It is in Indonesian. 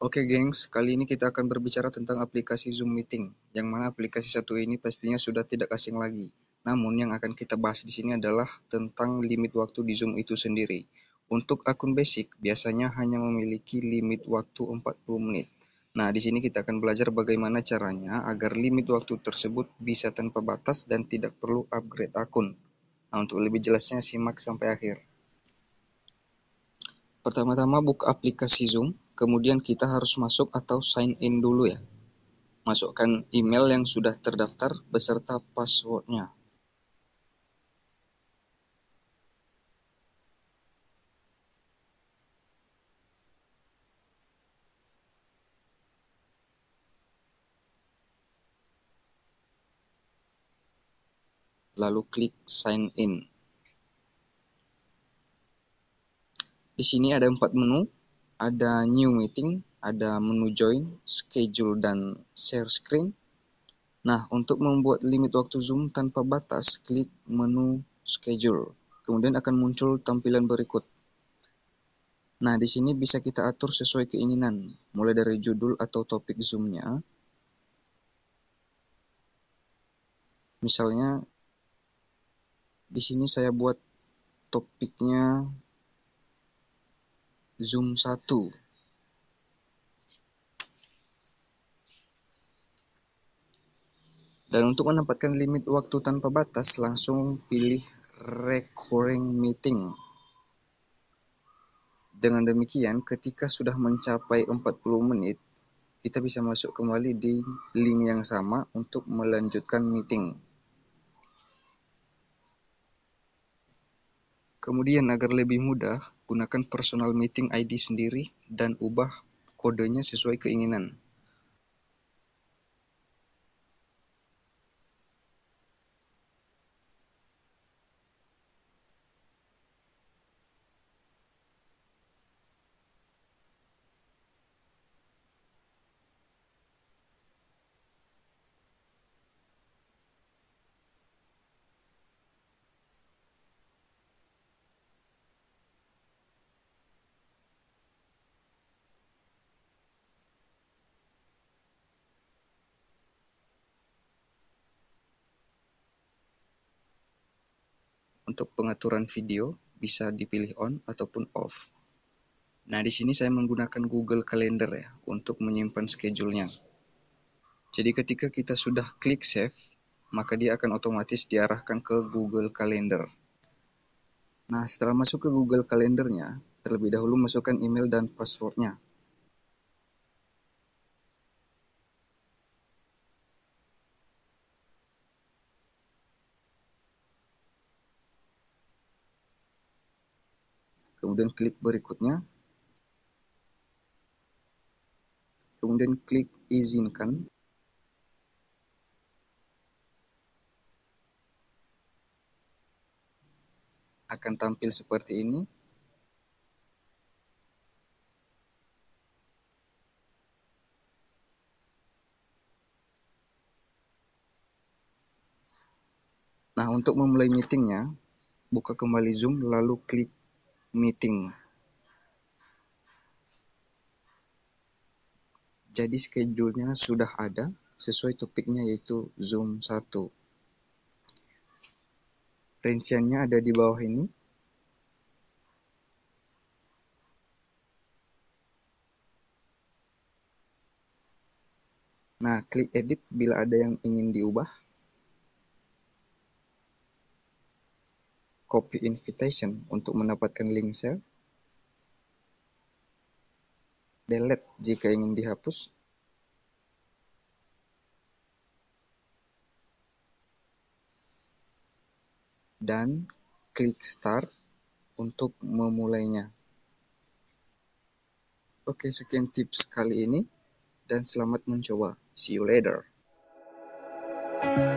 Oke gengs, kali ini kita akan berbicara tentang aplikasi Zoom Meeting, yang mana aplikasi satu ini pastinya sudah tidak asing lagi. Namun yang akan kita bahas di sini adalah tentang limit waktu di Zoom itu sendiri. Untuk akun basic, biasanya hanya memiliki limit waktu 40 menit. Nah, di sini kita akan belajar bagaimana caranya agar limit waktu tersebut bisa tanpa batas dan tidak perlu upgrade akun. Nah, untuk lebih jelasnya simak sampai akhir. Pertama-tama buka aplikasi Zoom kemudian kita harus masuk atau sign in dulu ya. Masukkan email yang sudah terdaftar beserta passwordnya. Lalu klik sign in. Di sini ada empat menu, ada new meeting, ada menu join, schedule, dan share screen. Nah, untuk membuat limit waktu Zoom tanpa batas, klik menu schedule. Kemudian akan muncul tampilan berikut. Nah, di sini bisa kita atur sesuai keinginan, mulai dari judul atau topik Zoom-nya. Misalnya, di sini saya buat topiknya Zoom 1. Dan untuk menempatkan limit waktu tanpa batas, langsung pilih recurring meeting. Dengan demikian, ketika sudah mencapai 40 menit, kita bisa masuk kembali di link yang sama untuk melanjutkan meeting. Kemudian agar lebih mudah, Gunakan Personal Meeting ID sendiri dan ubah kodenya sesuai keinginan. Untuk pengaturan video, bisa dipilih on ataupun off. Nah, di sini saya menggunakan Google Calendar ya, untuk menyimpan schedule-nya. Jadi ketika kita sudah klik save, maka dia akan otomatis diarahkan ke Google Calendar. Nah, setelah masuk ke Google Calendar nya terlebih dahulu masukkan email dan passwordnya. kemudian klik berikutnya. Kemudian klik izinkan. Akan tampil seperti ini. Nah, untuk memulai meetingnya, buka kembali Zoom lalu klik meeting. Jadi schedule-nya sudah ada sesuai topiknya yaitu Zoom 1. Rinciannya ada di bawah ini. Nah, klik edit bila ada yang ingin diubah. copy invitation untuk mendapatkan link share, delete jika ingin dihapus, dan klik start untuk memulainya. Oke, sekian tips kali ini dan selamat mencoba. See you later. thank you